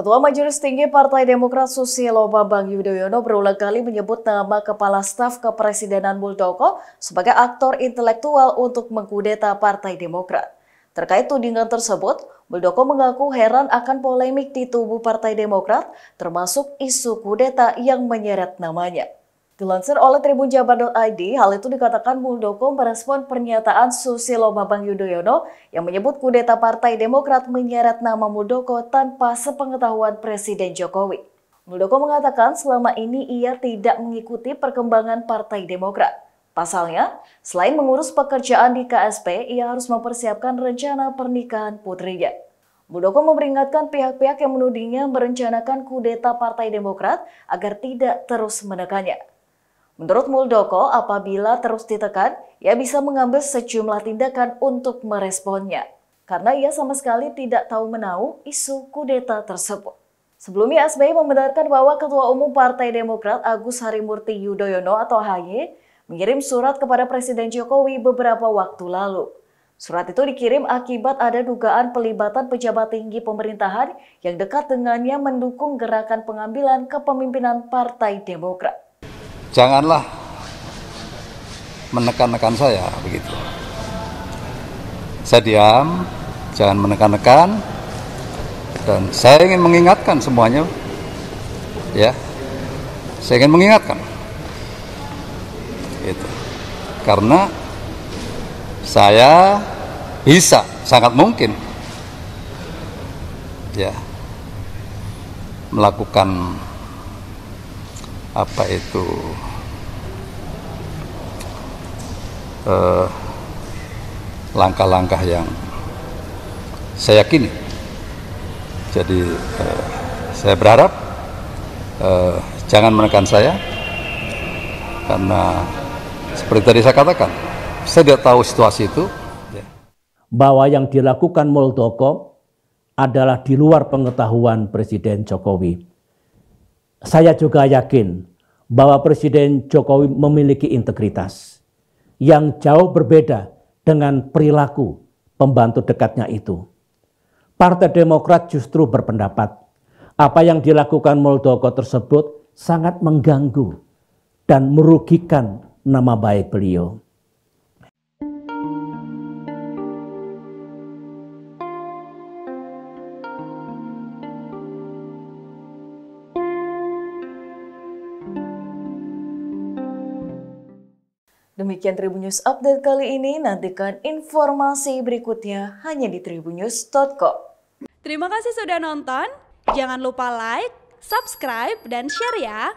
Ketua Majelis Tinggi Partai Demokrat Susilo Bambang Yudhoyono berulang kali menyebut nama Kepala Staf Kepresidenan Muldoko sebagai aktor intelektual untuk mengkudeta Partai Demokrat. Terkait tudingan tersebut, Muldoko mengaku heran akan polemik di tubuh Partai Demokrat, termasuk isu kudeta yang menyeret namanya. Dilansir oleh Tribun Jabar.id, hal itu dikatakan Muldoko merespon pernyataan Susilo Bambang Yudhoyono yang menyebut kudeta Partai Demokrat menyeret nama Muldoko tanpa sepengetahuan Presiden Jokowi. Muldoko mengatakan selama ini ia tidak mengikuti perkembangan Partai Demokrat. Pasalnya, selain mengurus pekerjaan di KSP, ia harus mempersiapkan rencana pernikahan putrinya. Muldoko memperingatkan pihak-pihak yang menudingnya merencanakan kudeta Partai Demokrat agar tidak terus menekannya. Menurut Muldoko, apabila terus ditekan, ia bisa mengambil sejumlah tindakan untuk meresponnya, karena ia sama sekali tidak tahu menau isu kudeta tersebut. Sebelumnya, SBY membenarkan bahwa Ketua Umum Partai Demokrat Agus Harimurti Yudhoyono atau AHY mengirim surat kepada Presiden Jokowi beberapa waktu lalu. Surat itu dikirim akibat ada dugaan pelibatan pejabat tinggi pemerintahan yang dekat dengannya mendukung gerakan pengambilan kepemimpinan Partai Demokrat janganlah menekan-nekan saya begitu saya diam jangan menekan-nekan dan saya ingin mengingatkan semuanya ya saya ingin mengingatkan itu karena saya bisa sangat mungkin ya melakukan apa itu eh, langkah-langkah uh, yang saya yakini. Jadi uh, saya berharap uh, jangan menekan saya karena seperti tadi saya katakan, saya tidak tahu situasi itu. Ya. Bahwa yang dilakukan Muldoko adalah di luar pengetahuan Presiden Jokowi. Saya juga yakin bahwa Presiden Jokowi memiliki integritas yang jauh berbeda dengan perilaku pembantu dekatnya itu. Partai Demokrat justru berpendapat apa yang dilakukan Muldoko tersebut sangat mengganggu dan merugikan nama baik beliau. Demikian Tribun News Update kali ini. Nantikan informasi berikutnya hanya di tribunnews.com. Terima kasih sudah nonton. Jangan lupa like, subscribe, dan share ya.